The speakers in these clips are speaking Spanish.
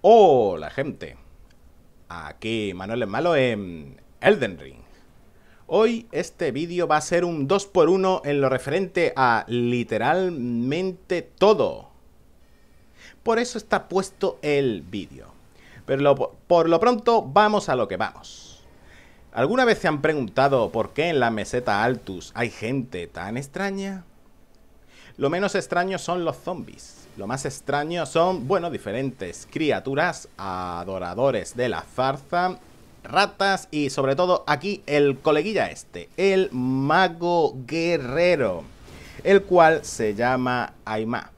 Hola gente, aquí Manuel es Malo en Elden Ring. Hoy este vídeo va a ser un 2x1 en lo referente a literalmente todo. Por eso está puesto el vídeo. Pero por lo pronto vamos a lo que vamos. ¿Alguna vez se han preguntado por qué en la meseta Altus hay gente tan extraña? Lo menos extraño son los zombies lo más extraño son, bueno, diferentes criaturas, adoradores de la farza, ratas y sobre todo aquí el coleguilla este, el mago guerrero, el cual se llama Aima.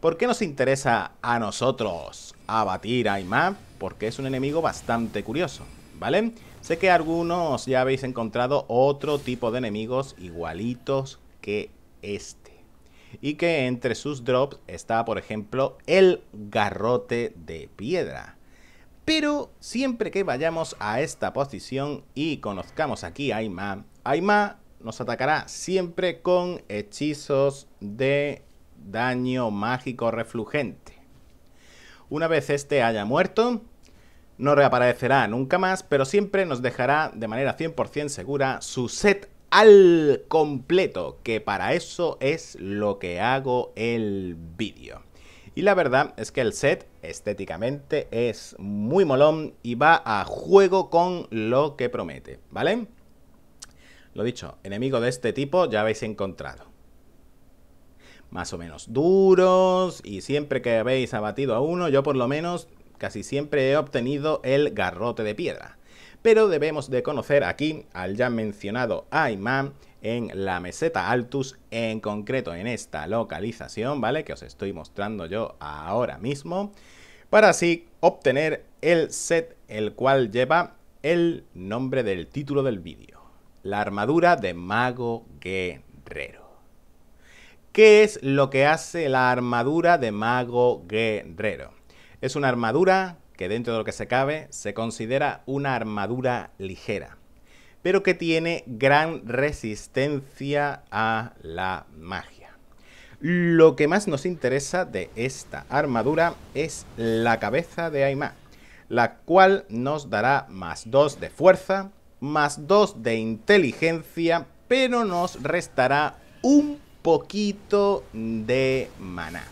¿Por qué nos interesa a nosotros abatir a Aima? Porque es un enemigo bastante curioso, ¿vale? Sé que algunos ya habéis encontrado otro tipo de enemigos igualitos que este y que entre sus drops está, por ejemplo, el garrote de piedra. Pero siempre que vayamos a esta posición y conozcamos aquí a Aima, Aima nos atacará siempre con hechizos de daño mágico reflujente. Una vez este haya muerto, no reaparecerá nunca más, pero siempre nos dejará de manera 100% segura su set al completo, que para eso es lo que hago el vídeo. Y la verdad es que el set estéticamente es muy molón y va a juego con lo que promete, ¿vale? Lo dicho, enemigo de este tipo ya habéis encontrado. Más o menos duros y siempre que habéis abatido a uno, yo por lo menos casi siempre he obtenido el garrote de piedra pero debemos de conocer aquí al ya mencionado Aiman en la meseta Altus, en concreto en esta localización, ¿vale? Que os estoy mostrando yo ahora mismo, para así obtener el set el cual lleva el nombre del título del vídeo, la armadura de mago guerrero. ¿Qué es lo que hace la armadura de mago guerrero? Es una armadura que dentro de lo que se cabe se considera una armadura ligera, pero que tiene gran resistencia a la magia. Lo que más nos interesa de esta armadura es la cabeza de Aima, la cual nos dará más 2 de fuerza, más 2 de inteligencia, pero nos restará un poquito de maná.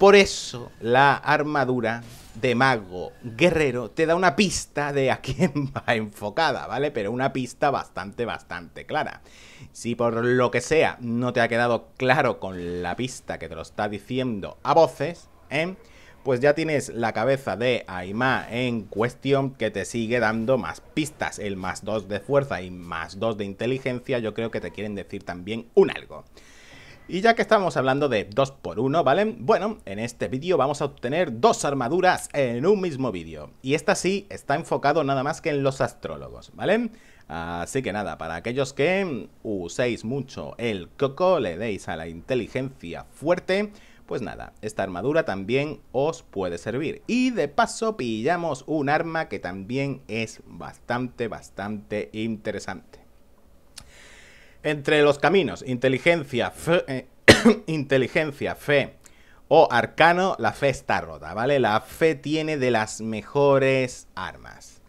Por eso la armadura de mago guerrero te da una pista de a quién va enfocada, ¿vale? Pero una pista bastante, bastante clara. Si por lo que sea no te ha quedado claro con la pista que te lo está diciendo a voces, ¿eh? pues ya tienes la cabeza de Aima en cuestión que te sigue dando más pistas. El más 2 de fuerza y más dos de inteligencia yo creo que te quieren decir también un algo. Y ya que estamos hablando de 2 por 1 ¿vale? Bueno, en este vídeo vamos a obtener dos armaduras en un mismo vídeo. Y esta sí está enfocado nada más que en los astrólogos, ¿vale? Así que nada, para aquellos que uséis mucho el coco, le deis a la inteligencia fuerte, pues nada, esta armadura también os puede servir. Y de paso pillamos un arma que también es bastante, bastante interesante. Entre los caminos, inteligencia, fe, eh, inteligencia, fe o arcano, la fe está rota, ¿vale? La fe tiene de las mejores armas.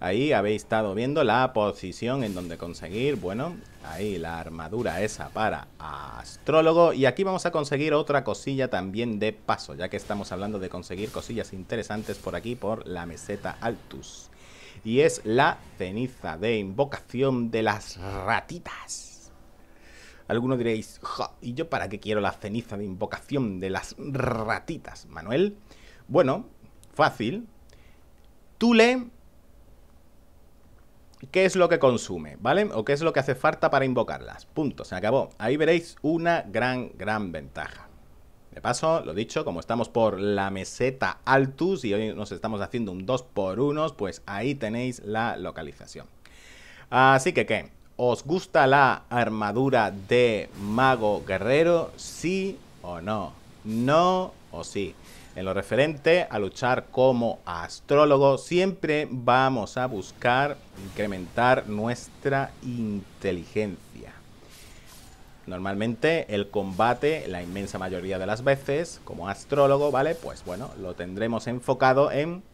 Ahí habéis estado viendo la posición en donde conseguir, bueno, ahí la armadura esa para astrólogo. Y aquí vamos a conseguir otra cosilla también de paso, ya que estamos hablando de conseguir cosillas interesantes por aquí, por la meseta Altus. Y es la ceniza de invocación de las ratitas. Algunos diréis, ¿y yo para qué quiero la ceniza de invocación de las ratitas, Manuel? Bueno, fácil. Tule, qué es lo que consume, ¿vale? O qué es lo que hace falta para invocarlas. Punto, se acabó. Ahí veréis una gran, gran ventaja. De paso, lo dicho, como estamos por la meseta Altus y hoy nos estamos haciendo un 2 por 1 pues ahí tenéis la localización. Así que, ¿qué? ¿Os gusta la armadura de mago guerrero? ¿Sí o no? ¿No o sí? En lo referente a luchar como astrólogo, siempre vamos a buscar incrementar nuestra inteligencia. Normalmente el combate, la inmensa mayoría de las veces, como astrólogo, ¿vale? Pues bueno, lo tendremos enfocado en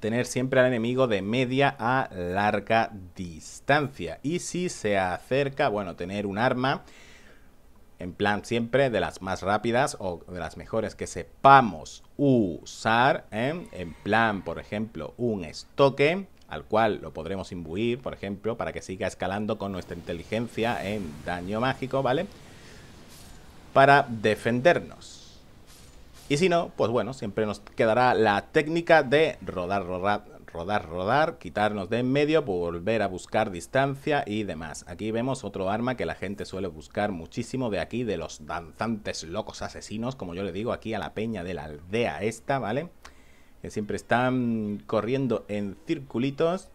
tener siempre al enemigo de media a larga distancia. Y si se acerca, bueno, tener un arma, en plan siempre de las más rápidas o de las mejores que sepamos usar, ¿eh? en plan, por ejemplo, un estoque al cual lo podremos imbuir, por ejemplo, para que siga escalando con nuestra inteligencia en daño mágico, ¿vale? Para defendernos. Y si no, pues bueno, siempre nos quedará la técnica de rodar, rodar, rodar, rodar, quitarnos de en medio, volver a buscar distancia y demás. Aquí vemos otro arma que la gente suele buscar muchísimo de aquí, de los danzantes locos asesinos, como yo le digo aquí a la peña de la aldea esta, ¿vale? Que siempre están corriendo en circulitos.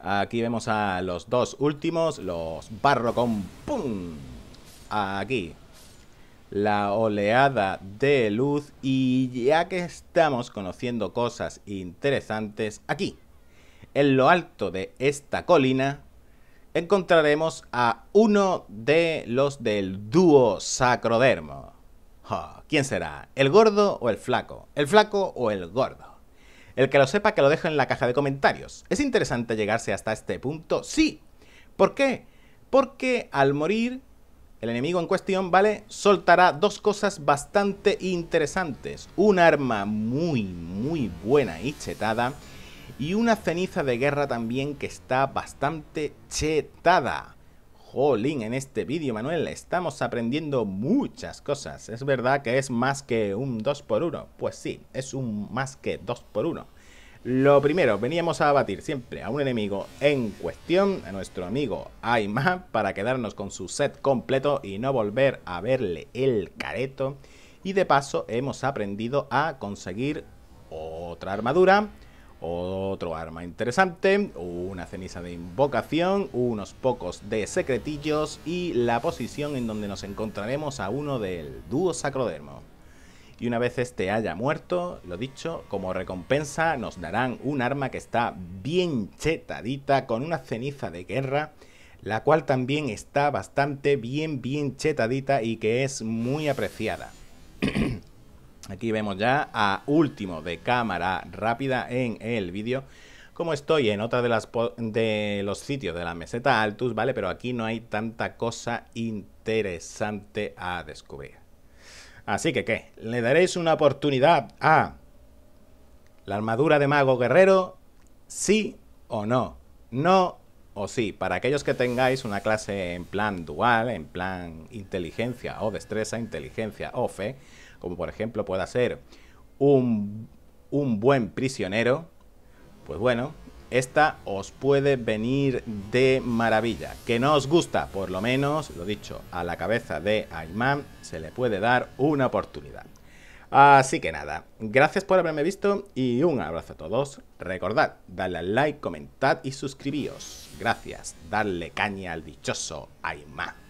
Aquí vemos a los dos últimos, los barro con pum. Aquí, la oleada de luz y ya que estamos conociendo cosas interesantes aquí, en lo alto de esta colina, encontraremos a uno de los del dúo sacrodermo. ¿Quién será? ¿El gordo o el flaco? ¿El flaco o el gordo? El que lo sepa que lo dejo en la caja de comentarios. ¿Es interesante llegarse hasta este punto? Sí. ¿Por qué? Porque al morir el enemigo en cuestión, ¿vale? Soltará dos cosas bastante interesantes. Un arma muy, muy buena y chetada. Y una ceniza de guerra también que está bastante chetada. Jolín, en este vídeo, Manuel, estamos aprendiendo muchas cosas. Es verdad que es más que un 2x1. Pues sí, es un más que 2x1. Lo primero, veníamos a abatir siempre a un enemigo en cuestión, a nuestro amigo Aima, para quedarnos con su set completo y no volver a verle el careto. Y de paso hemos aprendido a conseguir otra armadura, otro arma interesante, una ceniza de invocación, unos pocos de secretillos y la posición en donde nos encontraremos a uno del dúo sacrodermo y una vez este haya muerto, lo dicho, como recompensa nos darán un arma que está bien chetadita con una ceniza de guerra, la cual también está bastante bien bien chetadita y que es muy apreciada. Aquí vemos ya a último de cámara rápida en el vídeo. Como estoy en otra de las de los sitios de la meseta Altus, ¿vale? Pero aquí no hay tanta cosa interesante a descubrir. Así que, ¿qué? ¿Le daréis una oportunidad a la armadura de mago guerrero? ¿Sí o no? No o sí. Para aquellos que tengáis una clase en plan dual, en plan inteligencia o destreza, inteligencia o fe, como por ejemplo pueda ser un, un buen prisionero, pues bueno, esta os puede venir de maravilla. Que no os gusta, por lo menos, lo dicho, a la cabeza de Ayman se le puede dar una oportunidad. Así que nada, gracias por haberme visto y un abrazo a todos. Recordad, dale al like, comentad y suscribíos. Gracias, darle caña al dichoso Ayman.